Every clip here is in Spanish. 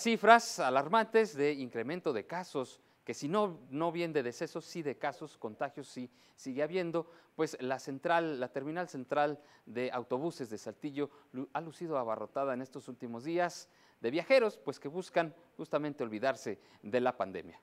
cifras alarmantes de incremento de casos, que si no, no bien de decesos, sí de casos, contagios sí sigue habiendo, pues la central, la terminal central de autobuses de Saltillo ha lucido abarrotada en estos últimos días de viajeros, pues que buscan justamente olvidarse de la pandemia.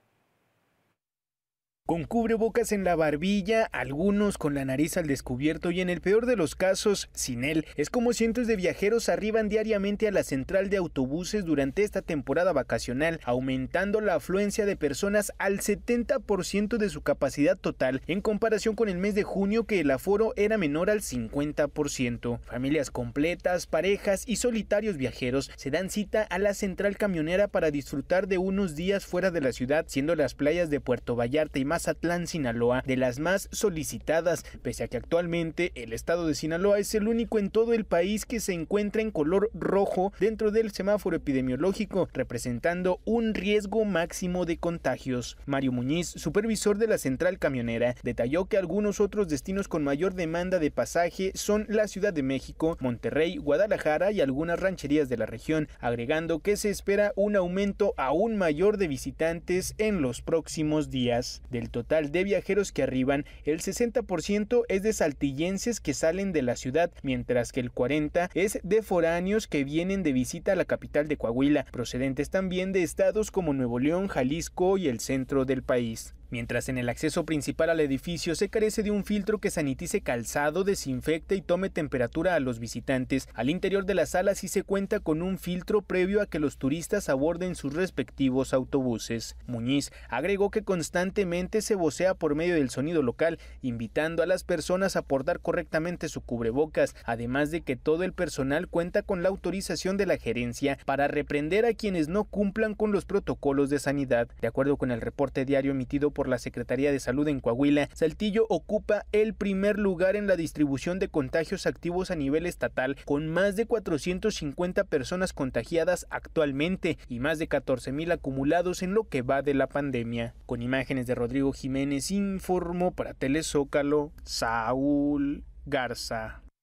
Con cubrebocas en la barbilla, algunos con la nariz al descubierto y en el peor de los casos, sin él, es como cientos de viajeros arriban diariamente a la central de autobuses durante esta temporada vacacional, aumentando la afluencia de personas al 70% de su capacidad total en comparación con el mes de junio que el aforo era menor al 50%. Familias completas, parejas y solitarios viajeros se dan cita a la central camionera para disfrutar de unos días fuera de la ciudad, siendo las playas de Puerto Vallarta y más Atlán Sinaloa, de las más solicitadas, pese a que actualmente el estado de Sinaloa es el único en todo el país que se encuentra en color rojo dentro del semáforo epidemiológico, representando un riesgo máximo de contagios. Mario Muñiz, supervisor de la central camionera, detalló que algunos otros destinos con mayor demanda de pasaje son la Ciudad de México, Monterrey, Guadalajara y algunas rancherías de la región, agregando que se espera un aumento aún mayor de visitantes en los próximos días. El total de viajeros que arriban, el 60% es de saltillenses que salen de la ciudad, mientras que el 40% es de foráneos que vienen de visita a la capital de Coahuila, procedentes también de estados como Nuevo León, Jalisco y el centro del país mientras en el acceso principal al edificio se carece de un filtro que sanitice calzado, desinfecte y tome temperatura a los visitantes. Al interior de las salas sí se cuenta con un filtro previo a que los turistas aborden sus respectivos autobuses. Muñiz agregó que constantemente se vocea por medio del sonido local, invitando a las personas a portar correctamente su cubrebocas, además de que todo el personal cuenta con la autorización de la gerencia para reprender a quienes no cumplan con los protocolos de sanidad. De acuerdo con el reporte diario emitido por por la Secretaría de Salud en Coahuila, Saltillo ocupa el primer lugar en la distribución de contagios activos a nivel estatal, con más de 450 personas contagiadas actualmente y más de mil acumulados en lo que va de la pandemia. Con imágenes de Rodrigo Jiménez, informó para Telezócalo, Saúl Garza.